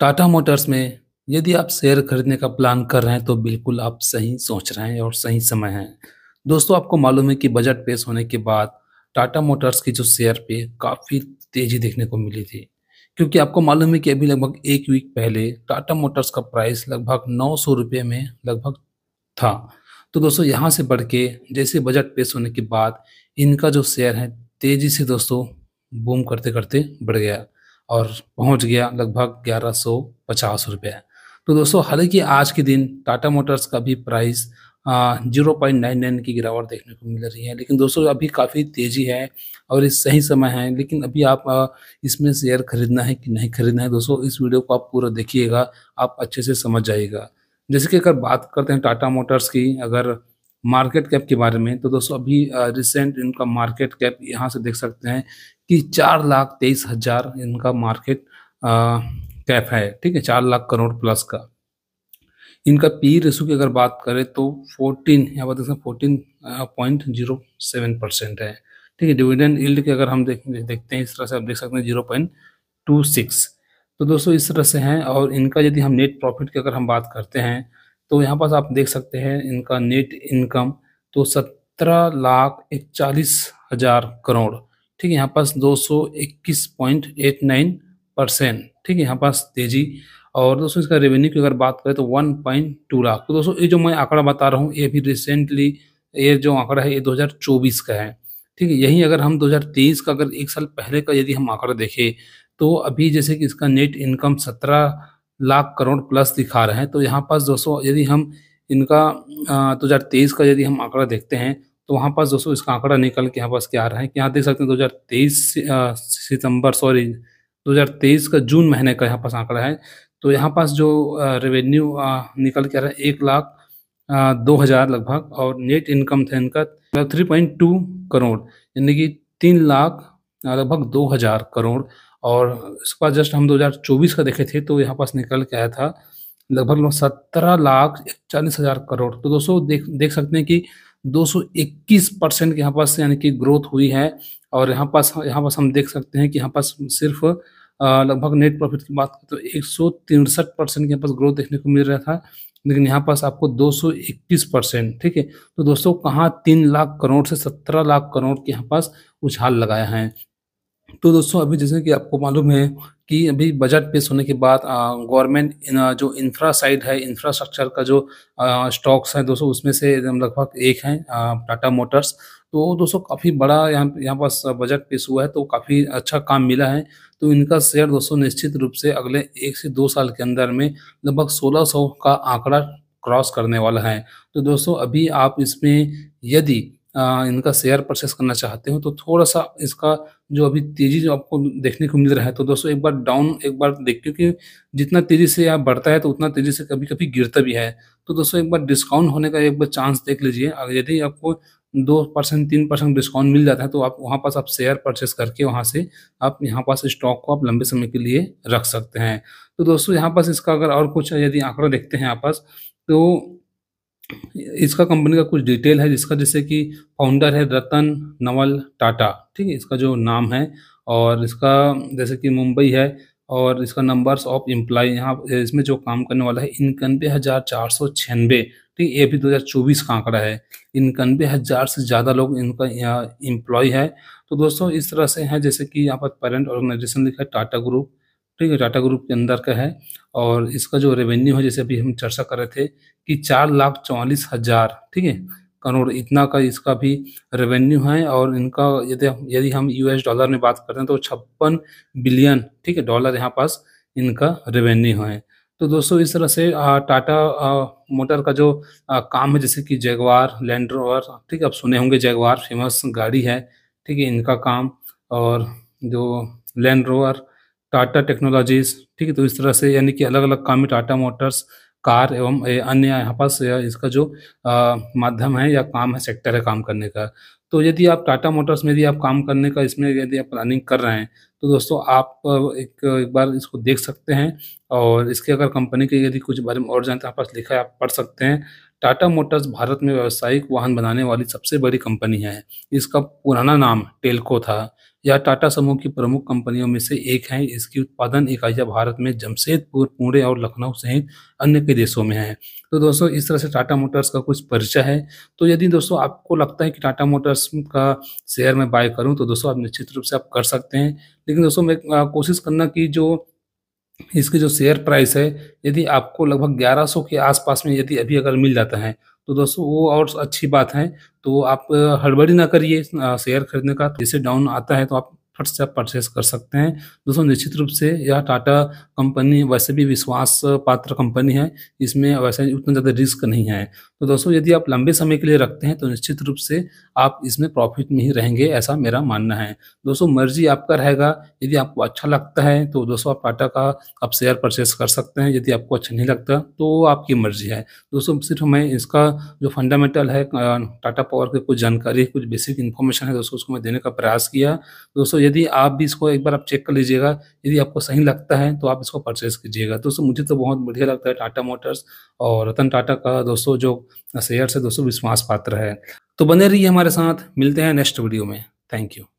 Tata Motors में यदि आप शेयर खरीदने का प्लान कर रहे हैं तो बिल्कुल आप सही सोच रहे हैं और सही समय है दोस्तों आपको मालूम है कि बजट पेश होने के बाद टाटा मोटर्स की जो शेयर पे काफ़ी तेज़ी देखने को मिली थी क्योंकि आपको मालूम है कि अभी लगभग एक वीक पहले टाटा मोटर्स का प्राइस लगभग नौ सौ रुपये में लगभग था तो दोस्तों यहाँ से बढ़ के जैसे बजट पेश होने के बाद इनका जो शेयर है तेज़ी से दोस्तों बूम करते करते बढ़ गया और पहुंच गया लगभग ग्यारह सौ पचास रुपये तो दोस्तों हालांकि आज के दिन टाटा मोटर्स का भी price zero point nine nine की गिरावट देखने को मिल रही है लेकिन दोस्तों अभी काफ़ी तेज़ी है और इस सही समय है लेकिन अभी आप इसमें शेयर खरीदना है कि नहीं खरीदना है दोस्तों इस वीडियो को आप पूरा देखिएगा आप अच्छे से समझ जाइएगा जैसे कि अगर बात करते हैं टाटा मोटर्स की अगर मार्केट कैप के बारे में तो दोस्तों अभी रिसेंट इनका मार्केट कैप यहाँ से देख सकते हैं कि चार लाख तेईस हजार इनका मार्केट कैप है ठीक है चार लाख करोड़ प्लस का इनका पी रेशो की अगर बात करें तो फोर्टीन यहाँ पर देखें fourteen point zero seven percent है ठीक है डिविडेंड इल्ड की अगर हम देख देखते हैं इस तरह से आप देख सकते हैं जीरो पॉइंट टू सिक्स तो दोस्तों इस तरह से हैं और इनका यदि हम नेट प्रॉफिट की अगर हम बात करते हैं तो यहाँ पास आप देख सकते हैं इनका नेट इनकम तो सत्रह लाख इकचालीस हजार करोड़ ठीक है यहाँ पास 221.89 परसेंट ठीक है यहाँ पास तेजी और दोस्तों इसका रेवेन्यू की अगर बात करें तो 1.2 लाख तो दोस्तों ये जो मैं आंकड़ा बता रहा हूँ ये भी रिसेंटली ये जो आंकड़ा है ये 2024 का है ठीक है यही अगर हम 2023 का अगर एक साल पहले का यदि हम आंकड़ा देखें तो अभी जैसे कि इसका net income 17 lakh crore plus दिखा रहे हैं तो यहाँ पास दोस्तों यदि हम इनका दो हज़ार तेईस का यदि हम आंकड़ा देखते हैं तो वहाँ पास दोस्तों इसका आंकड़ा निकल के यहाँ पास क्या आ रहा है कि यहाँ देख सकते हैं 2023 सितंबर सॉरी 2023 का जून महीने का यहाँ पास आंकड़ा है तो यहाँ पास जो रेवेन्यू निकल के आ रहा है एक लाख दो हज़ार लगभग और नेट इनकम था इनका थ्री पॉइंट टू करोड़ यानी कि तीन लाख लगभग दो हज़ार करोड़ और इसके पास जस्ट हम 2024 का देखे थे तो यहाँ पास निकल के आया था लगभग लगभग सत्रह लाख चालीस हज़ार करोड़ तो दोस्तों देख देख सकते हैं कि 221 परसेंट के यहाँ पास यानी कि ग्रोथ हुई है और यहाँ पास यहाँ पास हम देख सकते हैं कि यहाँ पास सिर्फ लगभग नेट प्रॉफिट की बात करें तो एक सौ तिरसठ परसेंट के यहाँ पास ग्रोथ देखने को मिल रहा था लेकिन यहाँ पास आपको 221 परसेंट ठीक है तो दोस्तों कहाँ तीन लाख करोड़ से सत्रह लाख करोड़ के यहाँ पास उछाल लगाया है तो दोस्तों अभी जैसे कि आपको मालूम है कि अभी बजट पेश होने के बाद गवर्नमेंट जो इंफ्रा साइड है इंफ्रास्ट्रक्चर का जो स्टॉक्स हैं दोस्तों उसमें से लगभग एक हैं टाटा मोटर्स तो दोस्तों काफ़ी बड़ा यहाँ यहाँ पास बजट पेश हुआ है तो काफ़ी अच्छा काम मिला है तो इनका शेयर दोस्तों निश्चित रूप से अगले एक से दो साल के अंदर में लगभग सोलह सौ का आंकड़ा क्रॉस करने वाला है तो दोस्तों अभी आप इसमें यदि इनका शेयर परचेस करना चाहते हो तो थोड़ा सा इसका जो अभी तेजी जो आपको देखने को मिल रहा है तो दोस्तों एक बार डाउन एक बार देख क्योंकि जितना तेजी से आप बढ़ता है तो उतना तेजी से कभी कभी गिरता भी है तो दोस्तों एक बार डिस्काउंट होने का एक बार चांस देख लीजिए अगर यदि आपको दो परसेंट तीन परसेंट डिस्काउंट मिल जाता है तो आप वहाँ पास आप शेयर परचेस करके वहाँ से आप यहाँ पास स्टॉक को आप लंबे समय के लिए रख सकते हैं तो दोस्तों यहाँ पास इसका अगर और कुछ यदि आंकड़ा देखते हैं यहाँ पास तो इसका कंपनी का कुछ डिटेल है जिसका जैसे कि फाउंडर है रतन नवल टाटा ठीक है इसका जो नाम है और इसका जैसे कि मुंबई है और इसका नंबर्स ऑफ एम्प्लॉय यहाँ इसमें जो काम करने वाला है इनकनवे हज़ार चार सौ छियानवे ठीक ये भी दो हजार चौबीस का आंकड़ा है इनकनवे हज़ार से ज़्यादा लोग इनका यहाँ इम्प्लॉय है तो दोस्तों इस तरह से है जैसे कि यहाँ पर पेरेंट ऑर्गेनाइजेशन लिखा है टाटा ग्रुप ठीक है टाटा ग्रुप के अंदर का है और इसका जो रेवेन्यू है जैसे अभी हम चर्चा कर रहे थे कि चार लाख चौवालीस हजार ठीक है करोड़ इतना का इसका भी रेवेन्यू है और इनका यदि यदि हम यूएस डॉलर में बात करते हैं तो छप्पन बिलियन ठीक है डॉलर यहाँ पास इनका रेवेन्यू है तो दोस्तों इस तरह से टाटा मोटर का जो आ, काम है जैसे कि जैगवार लैंड रोवर ठीक है आप सुने होंगे जैगवार फेमस गाड़ी है ठीक है इनका काम और जो लैंड रोवर टाटा टेक्नोलॉजीज ठीक है तो इस तरह से यानी कि अलग अलग काम में टाटा मोटर्स कार एवं अन्य यहाँ पास इसका जो माध्यम है या काम है सेक्टर है काम करने का तो यदि आप टाटा मोटर्स में यदि आप काम करने का इसमें यदि आप प्लानिंग कर रहे हैं तो दोस्तों आप एक एक बार इसको देख सकते हैं और इसके अगर कंपनी के यदि कुछ बारे में और जानते हैं पास लिखा है आप पढ़ सकते हैं टाटा मोटर्स भारत में व्यावसायिक वाहन बनाने वाली सबसे बड़ी कंपनी है इसका पुराना नाम टेल्को था यह टाटा समूह की प्रमुख कंपनियों में से एक है इसकी उत्पादन इकाइयां भारत में जमशेदपुर पुणे और लखनऊ सहित अन्य कई देशों में है तो दोस्तों इस तरह से टाटा मोटर्स का कुछ परिचय है तो यदि दोस्तों आपको लगता है कि टाटा मोटर्स का शेयर मैं बाय करूं तो दोस्तों आप निश्चित रूप से आप कर सकते हैं लेकिन दोस्तों मैं कोशिश करना कि जो इसकी जो शेयर प्राइस है यदि आपको लगभग 1100 के आसपास में यदि अभी अगर मिल जाता है तो दोस्तों वो और अच्छी बात है तो आप हड़बड़ी ना करिए शेयर खरीदने का जैसे डाउन आता है तो आप फट से आप परचेस कर सकते हैं दोस्तों निश्चित रूप से यह टाटा कंपनी वैसे भी विश्वास पात्र कंपनी है इसमें वैसे उतना ज़्यादा रिस्क नहीं है तो दोस्तों यदि आप लंबे समय के लिए रखते हैं तो निश्चित रूप से आप इसमें प्रॉफिट में ही रहेंगे ऐसा मेरा मानना है दोस्तों मर्जी आपका रहेगा यदि आपको अच्छा लगता है तो दोस्तों आप टाटा का आप शेयर परचेस कर सकते हैं यदि आपको अच्छा नहीं लगता तो आपकी मर्जी है दोस्तों सिर्फ मैं इसका जो फंडामेंटल है टाटा पावर की कुछ जानकारी कुछ बेसिक इन्फॉर्मेशन है दोस्तों उसको मैं देने का प्रयास किया दोस्तों यदि आप भी इसको एक बार आप चेक कर लीजिएगा यदि आपको सही लगता है तो आप इसको परचेज कीजिएगा दोस्तों मुझे तो बहुत बढ़िया लगता है टाटा मोटर्स और रतन टाटा का दोस्तों जो शेयर से दोस्तों विश्वास पात्र है तो बने रहिए हमारे साथ मिलते हैं नेक्स्ट वीडियो में थैंक यू